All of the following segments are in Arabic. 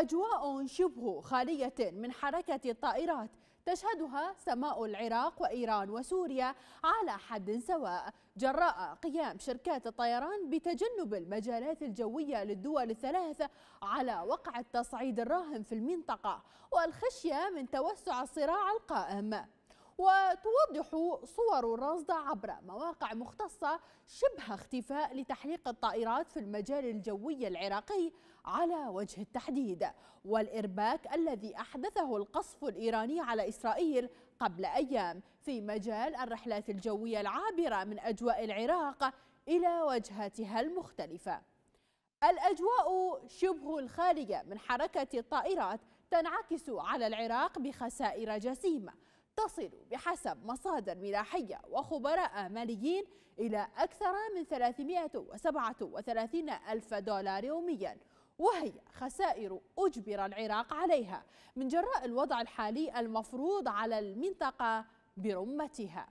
أجواء شبه خالية من حركة الطائرات تشهدها سماء العراق وإيران وسوريا على حد سواء جراء قيام شركات الطيران بتجنب المجالات الجوية للدول الثلاث على وقع التصعيد الراهن في المنطقة والخشية من توسع الصراع القائم وتوضح صور الرصد عبر مواقع مختصة شبه اختفاء لتحليق الطائرات في المجال الجوي العراقي على وجه التحديد والإرباك الذي أحدثه القصف الإيراني على إسرائيل قبل أيام في مجال الرحلات الجوية العابرة من أجواء العراق إلى وجهاتها المختلفة الأجواء شبه الخالية من حركة الطائرات تنعكس على العراق بخسائر جسيمة تصل بحسب مصادر ملاحية وخبراء ماليين إلى أكثر من 337 ألف دولار يومياً وهي خسائر أجبر العراق عليها من جراء الوضع الحالي المفروض على المنطقة برمتها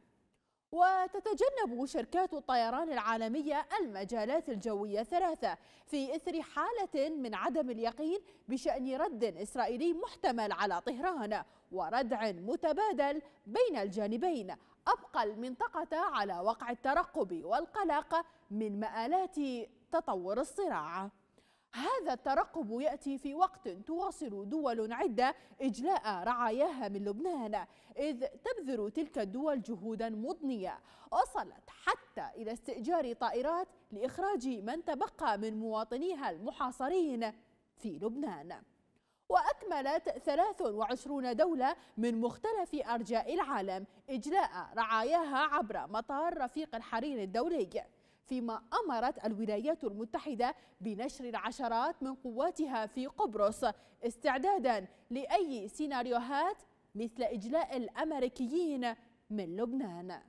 وتتجنب شركات الطيران العالمية المجالات الجوية ثلاثة في إثر حالة من عدم اليقين بشأن رد إسرائيلي محتمل على طهران وردع متبادل بين الجانبين أبقى المنطقة على وقع الترقب والقلق من مآلات تطور الصراع هذا الترقب يأتي في وقت تواصل دول عدة إجلاء رعاياها من لبنان إذ تبذر تلك الدول جهودا مضنية وصلت حتى إلى استئجار طائرات لإخراج من تبقى من مواطنيها المحاصرين في لبنان وأكملت 23 دولة من مختلف أرجاء العالم إجلاء رعاياها عبر مطار رفيق الحرير الدولي فيما أمرت الولايات المتحدة بنشر العشرات من قواتها في قبرص استعدادا لأي سيناريوهات مثل إجلاء الأمريكيين من لبنان